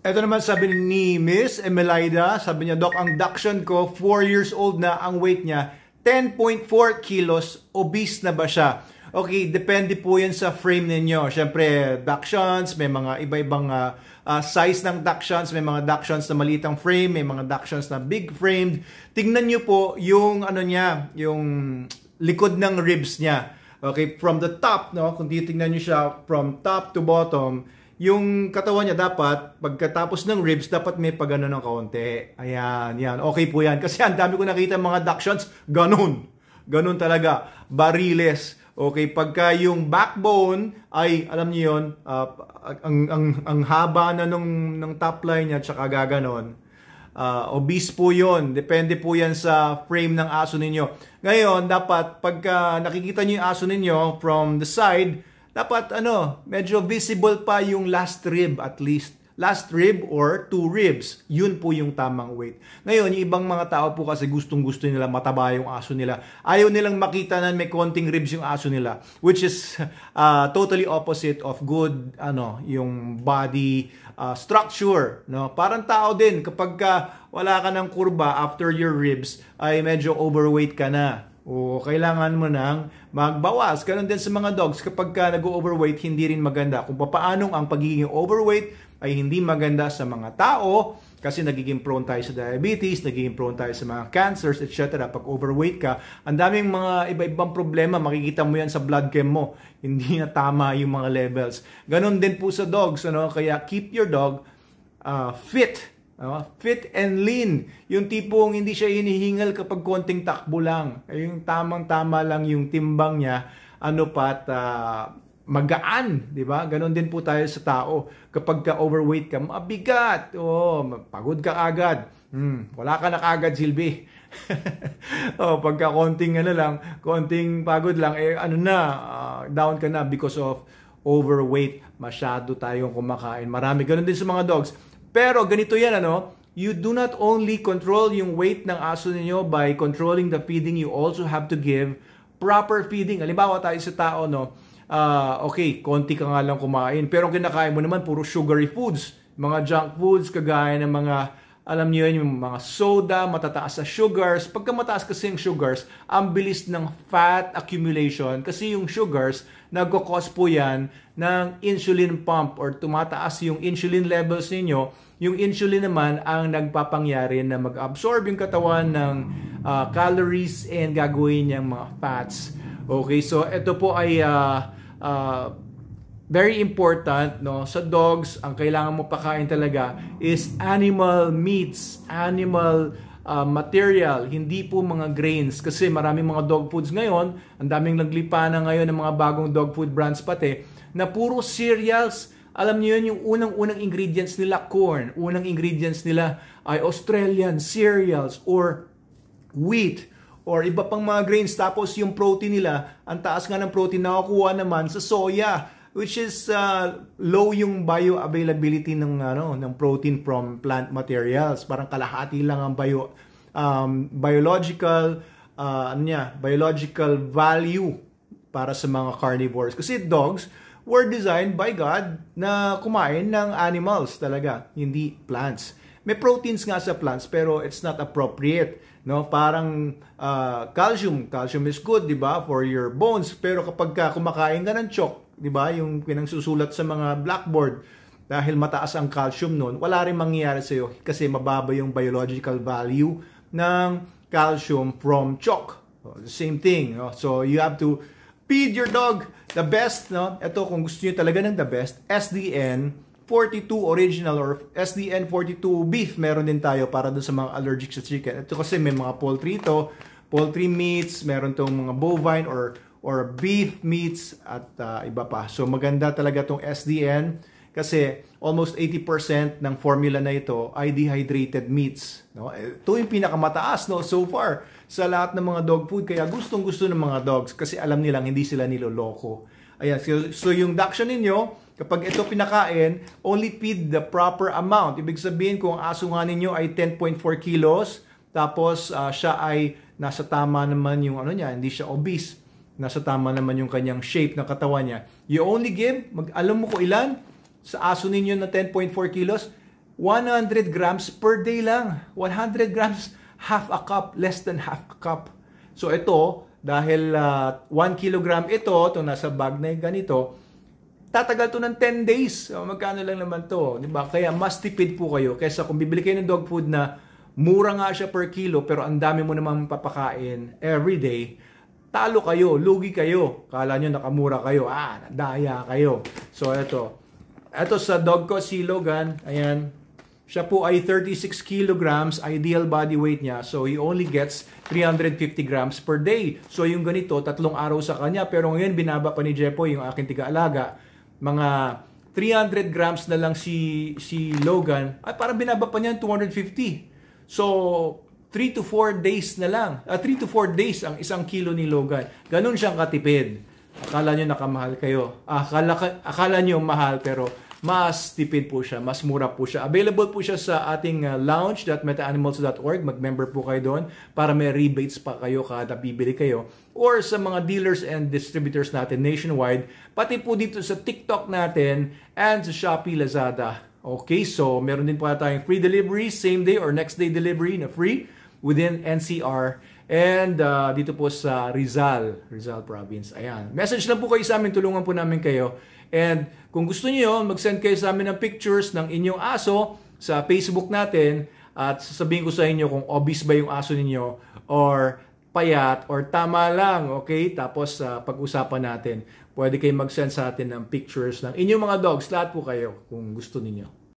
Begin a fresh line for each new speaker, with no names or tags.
Ito naman sabi ni Miss Emelida, sabi niya, Doc, ang duction ko, 4 years old na, ang weight niya, 10.4 kilos, obese na ba siya? Okay, depende po yan sa frame ninyo. Siyempre, ductions, may mga iba-ibang uh, uh, size ng ductions, may mga ductions na malitang frame, may mga ductions na big framed. Tingnan niyo po yung ano niya, yung likod ng ribs niya. Okay, from the top, no? kung titingnan niyo siya from top to bottom, yung katawan niya dapat, pagkatapos ng ribs, dapat may pagano ng kaunti. Ayan, yan. Okay po yan. Kasi ang dami ko nakita mga duck shots, ganun. Ganun talaga. Bariles. Okay, pagka yung backbone ay, alam niyo yon uh, ah, ang, ang, ang haba na nung, ng top line niya, tsaka gaganon. Uh, obese po yon Depende po yan sa frame ng aso ninyo. Ngayon, dapat pagka nakikita niyo yung aso ninyo from the side, dapat ano, medyo visible pa yung last rib at least. Last rib or two ribs, yun po yung tamang weight. Ngayon, yung ibang mga tao po kasi gustong-gusto nila mataba yung aso nila. Ayaw nilang makita na may konting ribs yung aso nila, which is uh, totally opposite of good ano, yung body uh, structure, no? Parang tao din kapag ka wala ka ng kurba after your ribs ay medyo overweight ka na o kailangan mo nang magbawas. Ganon din sa mga dogs kapag ka nag-overweight, hindi rin maganda. Kung paanong ang pagiging overweight ay hindi maganda sa mga tao kasi nagiging prone tayo sa diabetes, nagiging prone tayo sa mga cancers, etc. Pag overweight ka, ang daming mga iba-ibang problema, makikita mo yan sa blood chem mo. Hindi na tama yung mga levels. Ganon din po sa dogs. Ano? Kaya keep your dog uh, fit Uh, fit and lean. Yung tipong hindi siya hinihingal kapag konting takbo lang. Yung tamang-tama lang yung timbang niya. Ano pat uh, magaan, 'di ba? Ganon din po tayo sa tao. Kapag ka overweight ka, mabigat. Oh, pagod ka agad. Hmm, wala ka na kagad silbi. oh, pagka konting ano lang, konting pagod lang eh ano na, uh, down ka na because of overweight. Masyado tayong kumakain. Marami ganun din sa mga dogs pero ganito yan, ano? You do not only control yung weight ng aso ninyo by controlling the feeding, you also have to give proper feeding. Halimbawa tayo sa tao, no? Uh, okay, konti ka nga lang kumain. Pero ang kinakain mo naman, puro sugary foods. Mga junk foods, kagaya ng mga alam niyo yun, yung mga soda, matataas sa sugars. Pagka mataas kasi yung sugars, ang bilis ng fat accumulation kasi yung sugars, nagkakos po yan ng insulin pump or tumataas yung insulin levels ninyo. Yung insulin naman ang nagpapangyari na mag-absorb yung katawan ng uh, calories and gagawin niyang mga fats. Okay, so ito po ay uh, uh, very important no sa dogs ang kailangan mo pakain talaga is animal meats animal uh, material hindi po mga grains kasi maraming mga dog foods ngayon ang daming naglipa na ngayon ng mga bagong dog food brands pati na puro cereals alam niyo yun yung unang-unang ingredients nila corn unang ingredients nila ay Australian cereals or wheat or iba pang mga grains tapos yung protein nila ang taas nga ng protein na nakukuha naman sa soya which is uh, low yung bioavailability ng ano ng protein from plant materials parang kalahati lang ang bio um, biological uh, ano niya biological value para sa mga carnivores kasi dogs were designed by God na kumain ng animals talaga hindi plants may proteins nga sa plants pero it's not appropriate no parang uh, calcium calcium is good di ba for your bones pero kapag ka kumakain ka ng chok 'di ba? Yung pinangsusulat sa mga blackboard dahil mataas ang calcium noon, wala rin mangyayari sa iyo kasi mababa yung biological value ng calcium from chalk. So, oh, the same thing, no? So you have to feed your dog the best, no? Ito kung gusto niyo talaga ng the best, SDN 42 original or SDN 42 beef meron din tayo para doon sa mga allergic sa chicken. Ito kasi may mga poultry ito, poultry meats, meron tong mga bovine or or beef meats at uh, iba pa. So maganda talaga tong SDN kasi almost 80% ng formula na ito ay dehydrated meats. No? Eh, ito yung pinakamataas no, so far sa lahat ng mga dog food. Kaya gustong gusto ng mga dogs kasi alam nilang hindi sila niloloko. Ayan, so, so yung duction ninyo, kapag ito pinakain, only feed the proper amount. Ibig sabihin kung aso nga ninyo ay 10.4 kilos, tapos uh, siya ay nasa tama naman yung ano niya, hindi siya obese nasa tama naman yung kanyang shape ng katawan niya. You only give, mag, alam mo ko ilan, sa aso ninyo na 10.4 kilos, 100 grams per day lang. 100 grams, half a cup, less than half a cup. So ito, dahil uh, ah, 1 kilogram ito, ito nasa bag na ganito, tatagal to ng 10 days. So, magkano lang naman to, di ba? Kaya mas tipid po kayo kaysa kung bibili kayo ng dog food na mura nga siya per kilo pero ang dami mo naman papakain every day talo kayo, lugi kayo. Kala nyo nakamura kayo, ah, nadaya kayo. So, ito. Ito sa dog ko, si Logan, ayan, siya po ay 36 kilograms, ideal body weight niya. So, he only gets 350 grams per day. So, yung ganito, tatlong araw sa kanya. Pero ngayon, binaba pa ni Jepo, yung aking tiga-alaga. Mga 300 grams na lang si, si Logan. Ay, parang binaba pa niya 250. So, 3 to 4 days na lang. Uh, ah, 3 to 4 days ang isang kilo ni Logan. Ganun siyang katipid. Akala nyo nakamahal kayo. Akala, akala nyo mahal pero mas tipid po siya, mas mura po siya. Available po siya sa ating uh, ah, lounge.metaanimals.org. Mag-member po kayo doon para may rebates pa kayo kada bibili kayo. Or sa mga dealers and distributors natin nationwide. Pati po dito sa TikTok natin and sa Shopee Lazada. Okay, so meron din po tayong free delivery, same day or next day delivery na free within NCR and uh, dito po sa Rizal, Rizal Province. Ayan. Message lang po kayo sa amin, tulungan po namin kayo. And kung gusto niyo mag-send kayo sa amin ng pictures ng inyong aso sa Facebook natin at sasabihin ko sa inyo kung obvious ba yung aso ninyo or payat or tama lang, okay? Tapos uh, pag-usapan natin. Pwede kayong mag-send sa atin ng pictures ng inyong mga dogs. Lahat po kayo kung gusto ninyo.